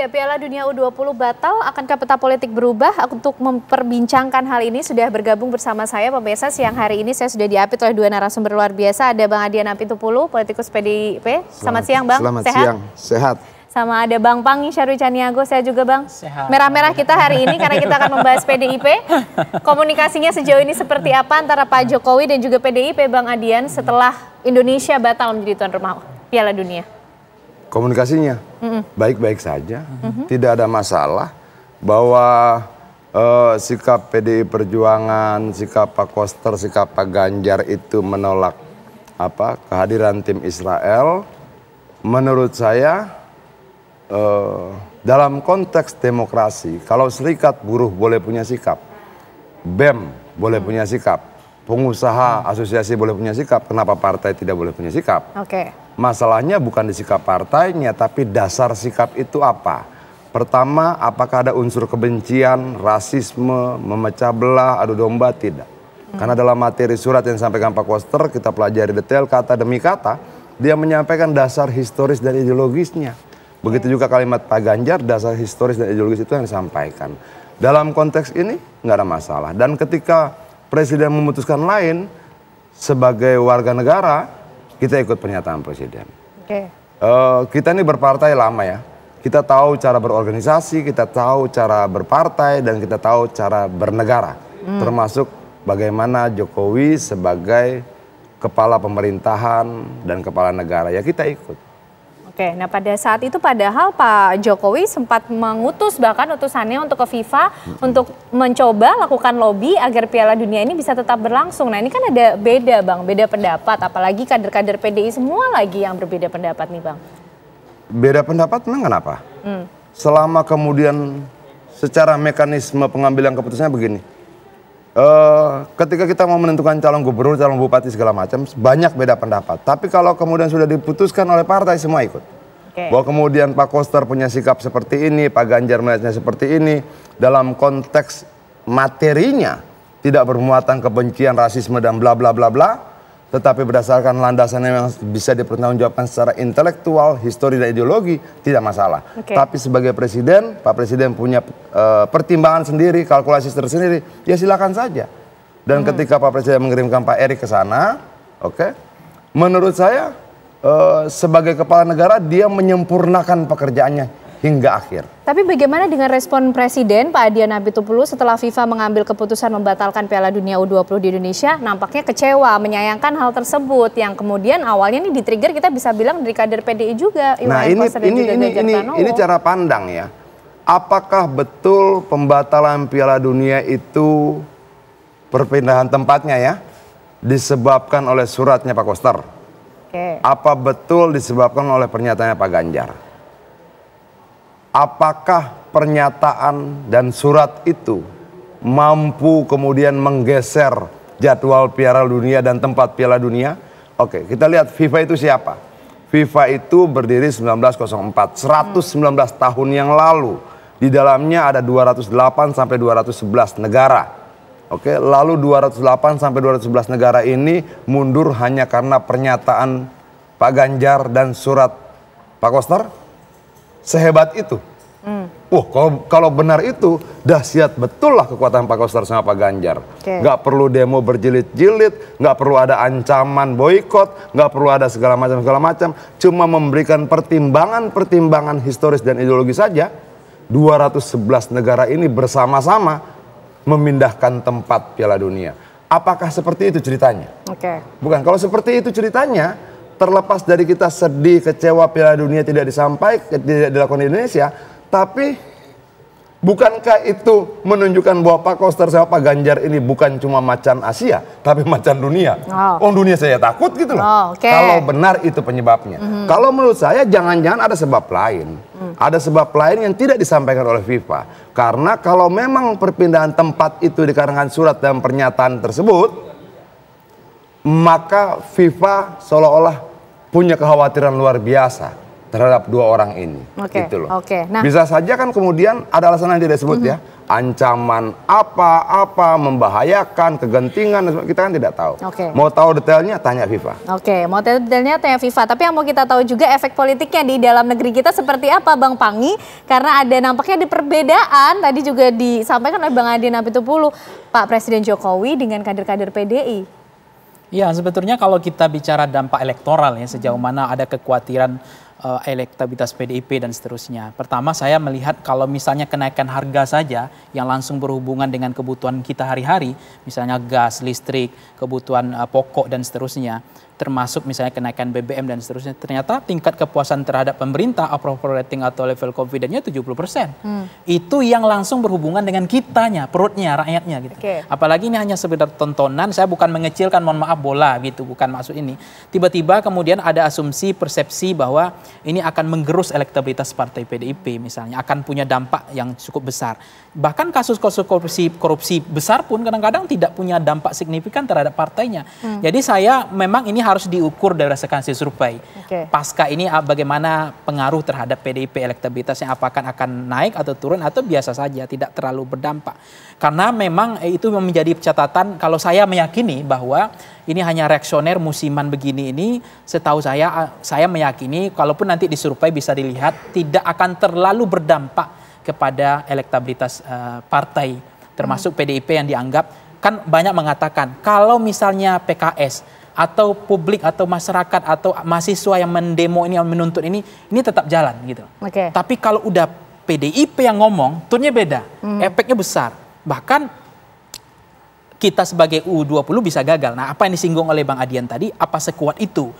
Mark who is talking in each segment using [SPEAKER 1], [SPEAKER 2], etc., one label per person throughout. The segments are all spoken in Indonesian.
[SPEAKER 1] Ya, Piala Dunia U20 batal. Akankah peta politik berubah? Untuk memperbincangkan hal ini sudah bergabung bersama saya pemirsa siang hari ini saya sudah diapit oleh dua narasumber luar biasa. Ada Bang Adian Apitupulu, politikus PDIP. Selamat, selamat siang, Bang. Selamat sehat? siang. Sehat. Sama ada Bang Pangi Syarwi Caniago, saya juga Bang. Merah-merah kita hari ini karena kita akan membahas PDIP. Komunikasinya sejauh ini seperti apa antara Pak Jokowi dan juga PDIP, Bang Adian, setelah Indonesia batal menjadi tuan rumah Piala Dunia?
[SPEAKER 2] komunikasinya baik-baik saja, mm-hmm. tidak ada masalah bahwa uh, sikap PDI Perjuangan, sikap Pak Koster, sikap Pak Ganjar itu menolak apa kehadiran tim Israel, menurut saya uh, dalam konteks demokrasi, kalau serikat buruh boleh punya sikap, BEM boleh hmm. punya sikap, pengusaha asosiasi boleh punya sikap, kenapa partai tidak boleh punya sikap? Oke. Okay. Masalahnya bukan di sikap partainya, tapi dasar sikap itu apa? Pertama, apakah ada unsur kebencian, rasisme, memecah belah, adu domba? Tidak. Hmm. Karena dalam materi surat yang disampaikan Pak Koster, kita pelajari detail kata demi kata, dia menyampaikan dasar historis dan ideologisnya. Begitu juga kalimat Pak Ganjar, dasar historis dan ideologis itu yang disampaikan. Dalam konteks ini nggak ada masalah. Dan ketika presiden memutuskan lain, sebagai warga negara kita ikut pernyataan presiden. Okay. Uh, eh, kita ini berpartai lama ya. Kita tahu cara berorganisasi, kita tahu cara berpartai, dan kita tahu cara bernegara. Hmm. Termasuk bagaimana Jokowi sebagai kepala pemerintahan dan kepala negara ya kita ikut.
[SPEAKER 1] Oke, nah pada saat itu padahal Pak Jokowi sempat mengutus bahkan utusannya untuk ke FIFA hmm. untuk mencoba lakukan lobby agar Piala Dunia ini bisa tetap berlangsung. Nah ini kan ada beda bang, beda pendapat, apalagi kader-kader PDI semua lagi yang berbeda pendapat nih bang.
[SPEAKER 2] Beda pendapat memang kenapa? Hmm. Selama kemudian secara mekanisme pengambilan keputusannya begini, uh, ketika kita mau menentukan calon gubernur, calon bupati segala macam, banyak beda pendapat. Tapi kalau kemudian sudah diputuskan oleh partai semua ikut. Okay. Bahwa kemudian Pak Koster punya sikap seperti ini, Pak Ganjar melihatnya seperti ini, dalam konteks materinya tidak bermuatan kebencian, rasisme dan bla bla bla bla tetapi berdasarkan landasan yang bisa dipertanggungjawabkan secara intelektual, histori dan ideologi tidak masalah. Okay. Tapi sebagai presiden, Pak Presiden punya uh, pertimbangan sendiri, kalkulasi tersendiri, ya silakan saja. Dan hmm. ketika Pak Presiden mengirimkan Pak Erick ke sana, oke, okay, menurut saya uh, sebagai kepala negara dia menyempurnakan pekerjaannya hingga akhir.
[SPEAKER 1] Tapi bagaimana dengan respon Presiden Pak Adian Apitupulu setelah FIFA mengambil keputusan membatalkan Piala Dunia U20 di Indonesia? Nampaknya kecewa, menyayangkan hal tersebut yang kemudian awalnya ini di trigger kita bisa bilang dari kader PDI juga. nah ini ini, ini ini ini, ini cara
[SPEAKER 2] pandang ya. Apakah betul pembatalan Piala Dunia itu perpindahan tempatnya ya disebabkan oleh suratnya Pak Koster? Oke. Apa betul disebabkan oleh pernyataannya Pak Ganjar? apakah pernyataan dan surat itu mampu kemudian menggeser jadwal Piala Dunia dan tempat Piala Dunia? Oke, kita lihat FIFA itu siapa. FIFA itu berdiri 1904, 119 tahun yang lalu. Di dalamnya ada 208 sampai 211 negara. Oke, lalu 208 sampai 211 negara ini mundur hanya karena pernyataan Pak Ganjar dan surat Pak Koster? sehebat itu. Hmm. Wah, kalau, kalau benar itu dahsyat betul lah kekuatan Pak Koster sama Pak Ganjar. Okay. Gak perlu demo berjilid-jilid, gak perlu ada ancaman boykot, gak perlu ada segala macam segala macam. Cuma memberikan pertimbangan-pertimbangan historis dan ideologi saja. 211 negara ini bersama-sama memindahkan tempat Piala Dunia. Apakah seperti itu ceritanya? Oke. Okay. Bukan. Kalau seperti itu ceritanya, terlepas dari kita sedih, kecewa Piala Dunia tidak disampaikan, tidak dilakukan di Indonesia, tapi bukankah itu menunjukkan bahwa Pak Koster sama Pak Ganjar ini bukan cuma macan Asia, tapi macan dunia. Oh, oh dunia saya takut gitu loh. Oh, okay. Kalau benar itu penyebabnya. Mm -hmm. Kalau menurut saya jangan-jangan ada sebab lain. Mm. Ada sebab lain yang tidak disampaikan oleh FIFA. Karena kalau memang perpindahan tempat itu dikarenakan surat dan pernyataan tersebut, maka FIFA seolah-olah punya kekhawatiran luar biasa terhadap dua orang ini. Oke. Okay. Gitu loh. Oke. Okay. Nah, bisa saja kan kemudian ada alasan yang tidak disebut mm -hmm. ya, mm-hmm. ancaman apa-apa membahayakan kegentingan kita kan tidak tahu. Oke. Okay. Mau tahu detailnya tanya FIFA.
[SPEAKER 1] Oke, okay. mau tahu detailnya tanya FIFA. Tapi yang mau kita tahu juga efek politiknya di dalam negeri kita seperti apa Bang Pangi karena ada nampaknya di perbedaan tadi juga disampaikan oleh Bang Adi Napitupulu, Pak Presiden Jokowi dengan kader-kader PDI.
[SPEAKER 3] Ya, sebetulnya kalau kita bicara dampak elektoral ya sejauh mana ada kekhawatiran uh, elektabilitas PDIP dan seterusnya. Pertama saya melihat kalau misalnya kenaikan harga saja yang langsung berhubungan dengan kebutuhan kita hari-hari, misalnya gas, listrik, kebutuhan uh, pokok dan seterusnya, termasuk misalnya kenaikan BBM dan seterusnya, ternyata tingkat kepuasan terhadap pemerintah approval rating atau level confidence-nya 70 Hmm. Itu yang langsung berhubungan dengan kitanya, perutnya, rakyatnya gitu. Okay. Apalagi ini hanya sekedar tontonan, saya bukan mengecilkan mohon maaf bola gitu, bukan maksud ini. Tiba-tiba kemudian ada asumsi persepsi bahwa ini akan menggerus elektabilitas partai PDIP misalnya akan punya dampak yang cukup besar. Bahkan kasus-kasus korupsi korupsi besar pun kadang-kadang tidak punya dampak signifikan terhadap partainya. Hmm. Jadi saya memang ini harus diukur dari hasil survei. Okay. Pasca ini ah, bagaimana pengaruh terhadap PDIP elektabilitasnya apakah akan naik atau turun atau biasa saja tidak terlalu berdampak. Karena memang eh, itu menjadi catatan kalau saya meyakini bahwa ini hanya reaksioner musiman begini ini setahu saya saya meyakini kalaupun nanti disurvei bisa dilihat tidak akan terlalu berdampak kepada elektabilitas uh, partai termasuk PDIP hmm. yang dianggap kan banyak mengatakan kalau misalnya PKS atau publik atau masyarakat atau mahasiswa yang mendemo ini yang menuntut ini ini tetap jalan gitu. Okay. Tapi kalau udah PDIP yang ngomong, turnya beda, hmm. efeknya besar. Bahkan kita sebagai U20 bisa gagal. Nah, apa yang disinggung oleh Bang Adian tadi, apa sekuat itu?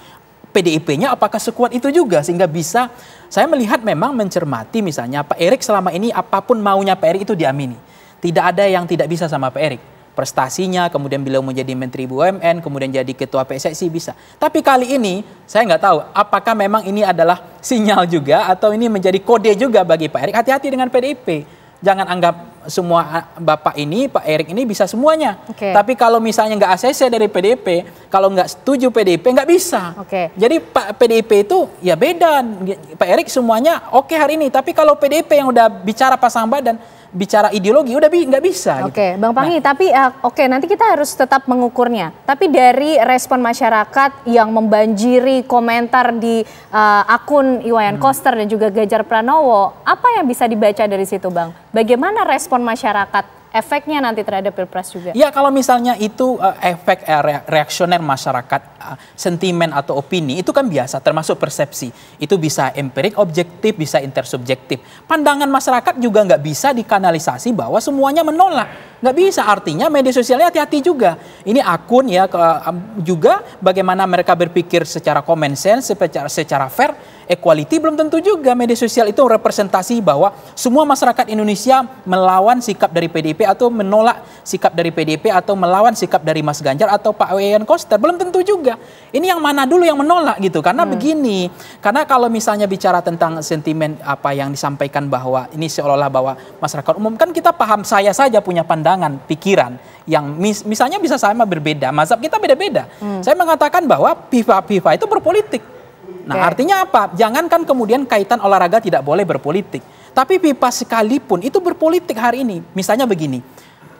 [SPEAKER 3] PDIP-nya apakah sekuat itu juga sehingga bisa saya melihat memang mencermati misalnya Pak Erik selama ini apapun maunya Pak Erik itu diamini. Tidak ada yang tidak bisa sama Pak Erik. Prestasinya, kemudian beliau menjadi Menteri BUMN, kemudian jadi Ketua PSSI bisa. Tapi kali ini saya nggak tahu apakah memang ini adalah sinyal juga atau ini menjadi kode juga bagi Pak Erik. Hati-hati dengan PDIP. Jangan anggap semua ah, bapak ini Pak Erik ini bisa semuanya. Okay. Tapi kalau misalnya nggak ACC dari PDP, kalau nggak setuju PDP nggak bisa. Okay. Jadi Pak PDP itu ya beda. Pak Erik semuanya oke okay hari ini, tapi kalau PDP yang udah bicara pasang badan bicara ideologi udah bi nggak bisa. Gitu. Oke,
[SPEAKER 1] okay. gitu. Bang Pangi, nah. tapi uh, oke okay, nanti kita harus tetap mengukurnya. Tapi dari respon masyarakat yang membanjiri komentar di uh, akun Iwayan hmm. Koster dan juga Gajar Pranowo, apa yang bisa dibaca dari situ, Bang? Bagaimana respon masyarakat efeknya nanti terhadap pilpres juga? Ya
[SPEAKER 3] kalau misalnya itu uh, efek uh, reaksioner masyarakat, uh, sentimen atau opini itu kan biasa, termasuk persepsi. Itu bisa empirik, objektif, bisa intersubjektif. Pandangan masyarakat juga nggak bisa dikanalisasi bahwa semuanya menolak. Nggak bisa, artinya media sosialnya hati-hati juga. Ini akun ya, ke, uh, juga bagaimana mereka berpikir secara common sense, secara, secara fair, equality belum tentu juga media sosial itu representasi bahwa semua masyarakat Indonesia melawan sikap dari PDIP atau menolak sikap dari PDIP atau melawan sikap dari Mas Ganjar atau Pak Wayan Koster belum tentu juga. Ini yang mana dulu yang menolak gitu. Karena hmm. begini, karena kalau misalnya bicara tentang sentimen apa yang disampaikan bahwa ini seolah-olah bahwa masyarakat umum kan kita paham saya saja punya pandangan, pikiran yang mis misalnya bisa sama berbeda, mazhab kita beda-beda. Hmm. Saya mengatakan bahwa FIFA FIFA itu berpolitik Nah, artinya apa? Jangankan kemudian kaitan olahraga tidak boleh berpolitik. Tapi pipa sekalipun itu berpolitik hari ini. Misalnya begini,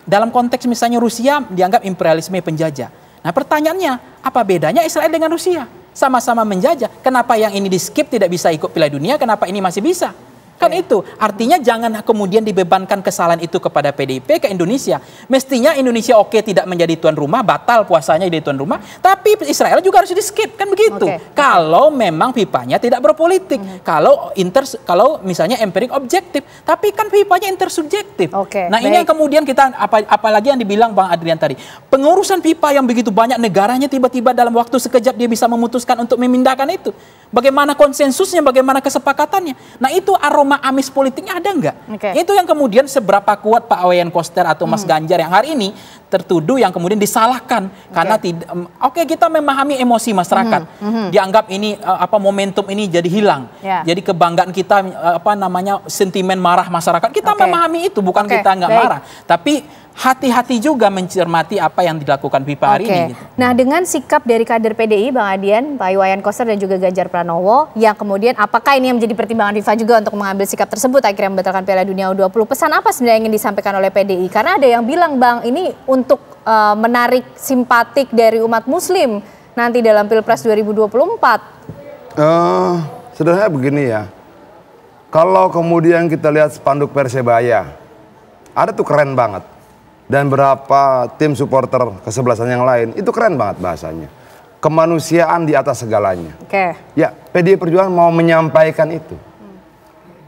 [SPEAKER 3] dalam konteks misalnya Rusia dianggap imperialisme penjajah. Nah pertanyaannya, apa bedanya Israel dengan Rusia? Sama-sama menjajah, kenapa yang ini di skip tidak bisa ikut Piala Dunia, kenapa ini masih bisa? Kan itu. Artinya jangan kemudian dibebankan kesalahan itu kepada PDIP ke Indonesia. Mestinya Indonesia oke tidak menjadi tuan rumah, batal puasanya jadi tuan rumah, tapi Israel juga harus di skip kan begitu. Okay. Kalau memang pipanya tidak berpolitik, -hmm. kalau inter kalau misalnya empirik objektif, tapi kan pipanya intersubjektif. Okay. Nah, Baik. ini yang kemudian kita apa apalagi yang dibilang Bang Adrian tadi. Pengurusan pipa yang begitu banyak negaranya tiba-tiba dalam waktu sekejap dia bisa memutuskan untuk memindahkan itu. Bagaimana konsensusnya, bagaimana kesepakatannya? Nah, itu aroma aroma amis politiknya ada nggak? Okay. Itu yang kemudian seberapa kuat Pak Wayan Koster atau Mas hmm. Ganjar yang hari ini tertuduh yang kemudian disalahkan okay. karena tidak oke okay, kita memahami emosi masyarakat mm -hmm. dianggap ini uh, apa momentum ini jadi hilang yeah. jadi kebanggaan kita uh, apa namanya sentimen marah masyarakat kita okay. memahami itu bukan okay. kita nggak marah tapi hati-hati juga mencermati apa yang dilakukan pipa hari ini. Gitu.
[SPEAKER 1] Nah, dengan sikap dari kader PDI, Bang Adian, Pak Iwayan Koster dan juga Ganjar Pranowo, yang kemudian apakah ini yang menjadi pertimbangan FIFA juga untuk mengambil sikap tersebut akhirnya membatalkan Piala Dunia U20? Pesan apa sebenarnya yang ingin disampaikan oleh PDI? Karena ada yang bilang, Bang, ini untuk uh, menarik simpatik dari umat Muslim nanti dalam Pilpres 2024. Uh,
[SPEAKER 2] eh, sederhana begini ya. Kalau kemudian kita lihat spanduk Persebaya, ada tuh keren banget dan berapa tim supporter kesebelasan yang lain. Itu keren banget bahasanya. Kemanusiaan di atas segalanya. Oke. Okay. Ya, PDI Perjuangan mau menyampaikan itu.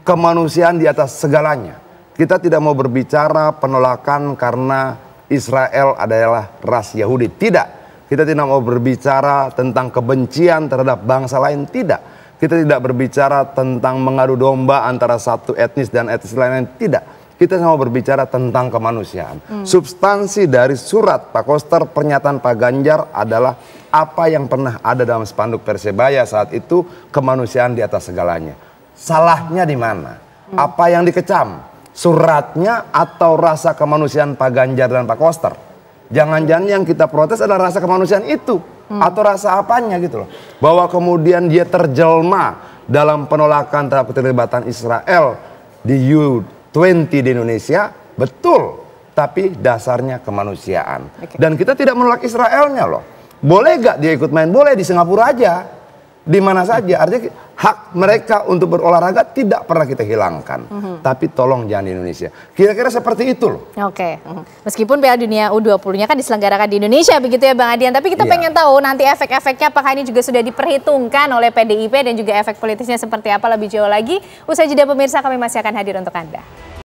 [SPEAKER 2] Kemanusiaan di atas segalanya. Kita tidak mau berbicara penolakan karena Israel adalah ras Yahudi. Tidak. Kita tidak mau berbicara tentang kebencian terhadap bangsa lain. Tidak. Kita tidak berbicara tentang mengadu domba antara satu etnis dan etnis lain. Tidak kita sama berbicara tentang kemanusiaan. Hmm. Substansi dari surat Pak Koster pernyataan Pak Ganjar adalah apa yang pernah ada dalam spanduk Persebaya saat itu kemanusiaan di atas segalanya. Salahnya di mana? Hmm. Apa yang dikecam? Suratnya atau rasa kemanusiaan Pak Ganjar dan Pak Koster? Jangan-jangan yang kita protes adalah rasa kemanusiaan itu hmm. atau rasa apanya gitu loh. Bahwa kemudian dia terjelma dalam penolakan terhadap keterlibatan Israel di Yud, Twenty 20 di Indonesia betul, tapi dasarnya kemanusiaan. Okay. Dan kita tidak menolak Israelnya loh. Boleh gak dia ikut main? Boleh di Singapura aja di mana saja artinya hak mereka untuk berolahraga tidak pernah kita hilangkan mm -hmm. tapi tolong jangan di Indonesia kira-kira seperti itu loh
[SPEAKER 1] oke okay. Mhm. meskipun Piala Dunia U20 nya kan diselenggarakan di Indonesia begitu ya Bang Adian tapi kita yeah. pengen tahu nanti efek-efeknya apakah ini juga sudah diperhitungkan oleh PDIP dan juga efek politisnya seperti apa lebih jauh lagi usai jeda pemirsa kami masih akan hadir untuk Anda